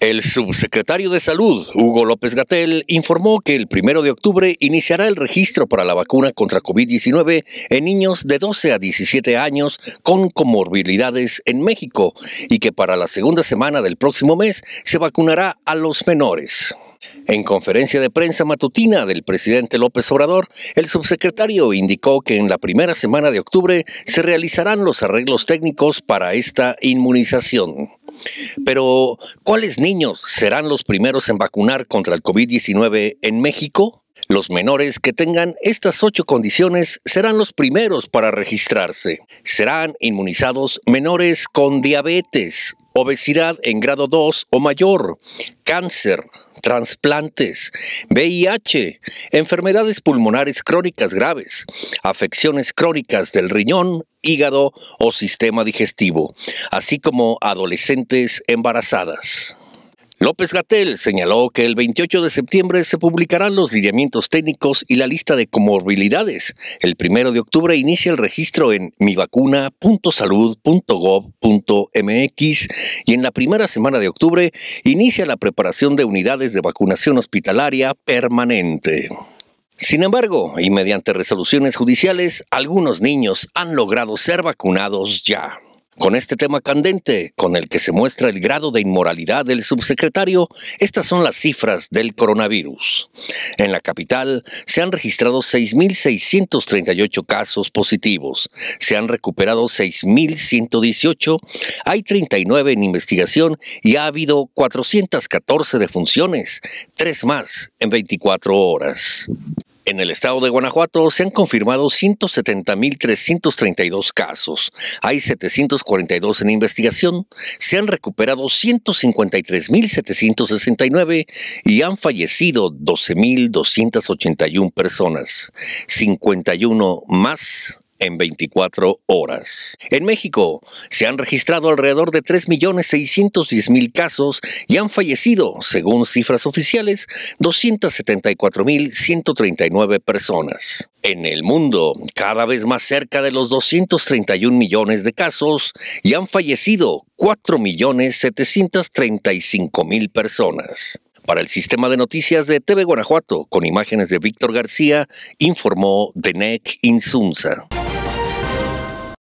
El subsecretario de Salud, Hugo López Gatel, informó que el primero de octubre iniciará el registro para la vacuna contra COVID-19 en niños de 12 a 17 años con comorbilidades en México y que para la segunda semana del próximo mes se vacunará a los menores. En conferencia de prensa matutina del presidente López Obrador, el subsecretario indicó que en la primera semana de octubre se realizarán los arreglos técnicos para esta inmunización. Pero, ¿cuáles niños serán los primeros en vacunar contra el COVID-19 en México? Los menores que tengan estas ocho condiciones serán los primeros para registrarse. Serán inmunizados menores con diabetes, obesidad en grado 2 o mayor, cáncer, transplantes, VIH, enfermedades pulmonares crónicas graves, afecciones crónicas del riñón, hígado o sistema digestivo, así como adolescentes embarazadas. López Gatel señaló que el 28 de septiembre se publicarán los lineamientos técnicos y la lista de comorbilidades. El 1 de octubre inicia el registro en mivacuna.salud.gov.mx y en la primera semana de octubre inicia la preparación de unidades de vacunación hospitalaria permanente. Sin embargo, y mediante resoluciones judiciales, algunos niños han logrado ser vacunados ya. Con este tema candente, con el que se muestra el grado de inmoralidad del subsecretario, estas son las cifras del coronavirus. En la capital se han registrado 6.638 casos positivos, se han recuperado 6.118, hay 39 en investigación y ha habido 414 defunciones, tres más en 24 horas. En el estado de Guanajuato se han confirmado 170.332 casos. Hay 742 en investigación. Se han recuperado 153.769 y han fallecido 12.281 personas. 51 más en 24 horas. En México se han registrado alrededor de 3.610.000 casos y han fallecido, según cifras oficiales, 274.139 personas. En el mundo, cada vez más cerca de los 231 millones de casos y han fallecido 4.735.000 personas. Para el sistema de noticias de TV Guanajuato, con imágenes de Víctor García, informó Denec Insunza.